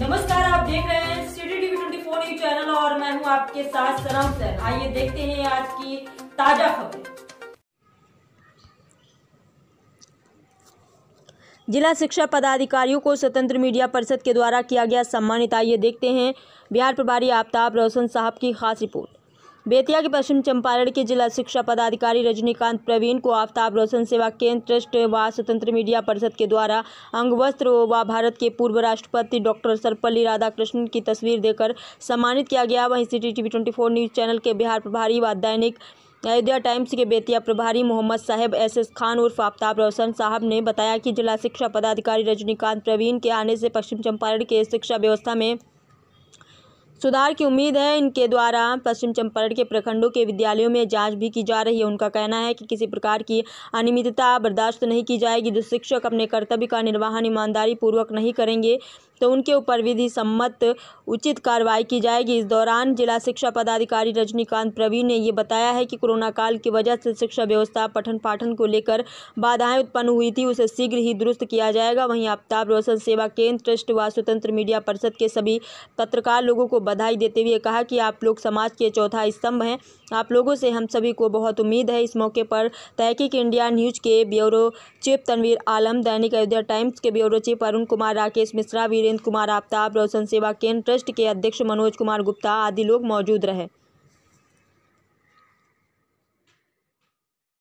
नमस्कार आप देख रहे हैं city TV twenty four news channel और मैं हूं आपके साथ सनम सर आइए देखते हैं आज की ताजा खबर जिला शिक्षा पदाधिकारियों को स्वतंत्र मीडिया परिषद के द्वारा किया गया सम्मानित आइए देखते हैं बिहार प्रभारी आफ्ताब रोशन साहब की खास रिपोर्ट बेतिया के पश्चिम चंपारण के जिला शिक्षा पदाधिकारी रजनीकांत प्रवीण को आफ्ताब रोशन सेवा केंद्र ट्रस्ट व स्वतंत्र मीडिया परिषद के द्वारा अंगवस्त्र व भारत के पूर्व राष्ट्रपति डॉक्टर सर्वपल्ली राधाकृष्णन की तस्वीर देकर सम्मानित किया गया वहीं सी टी न्यूज़ चैनल के बिहार प्रभारी व दैनिक अयोध्या टाइम्स के बेतिया प्रभारी मोहम्मद साहेब एस एस खान उर्फ आफ्ताब रोशन साहब ने बताया कि जिला शिक्षा पदाधिकारी रजनीकांत प्रवीण के आने से पश्चिम चंपारण के शिक्षा व्यवस्था में सुधार की उम्मीद है इनके द्वारा पश्चिम चंपारण के प्रखंडों के विद्यालयों में जांच भी की जा रही है उनका कहना है कि किसी प्रकार की अनियमितता बर्दाश्त नहीं की जाएगी जो शिक्षक अपने कर्तव्य का निर्वाहन ईमानदारी पूर्वक नहीं करेंगे तो उनके ऊपर विधि सम्मत उचित कार्रवाई की जाएगी इस दौरान जिला शिक्षा पदाधिकारी रजनीकांत प्रवीण ने ये बताया है कि कोरोना काल की वजह से शिक्षा व्यवस्था पठन पाठन को लेकर बाधाएं उत्पन्न हुई थी उसे शीघ्र ही दुरुस्त किया जाएगा वहीं आफ्ताब रोशन सेवा केंद्र ट्रस्ट व स्वतंत्र मीडिया परिषद के सभी पत्रकार लोगों को बधाई देते हुए कहा कि आप लोग समाज के चौथा स्तंभ हैं आप लोगों से हम सभी को बहुत उम्मीद है इस मौके पर तहकीक इंडिया न्यूज के bureau chief Tanveer Alam Dainik Ayodhya Times के bureau chief Arun Kumar Rakesh Mishra Veer Virendra Kumar Aftab Roshan Seva Kendra trust के अध्यक्ष मनोज कुमार गुप्ता आदि लोग मौजूद रहे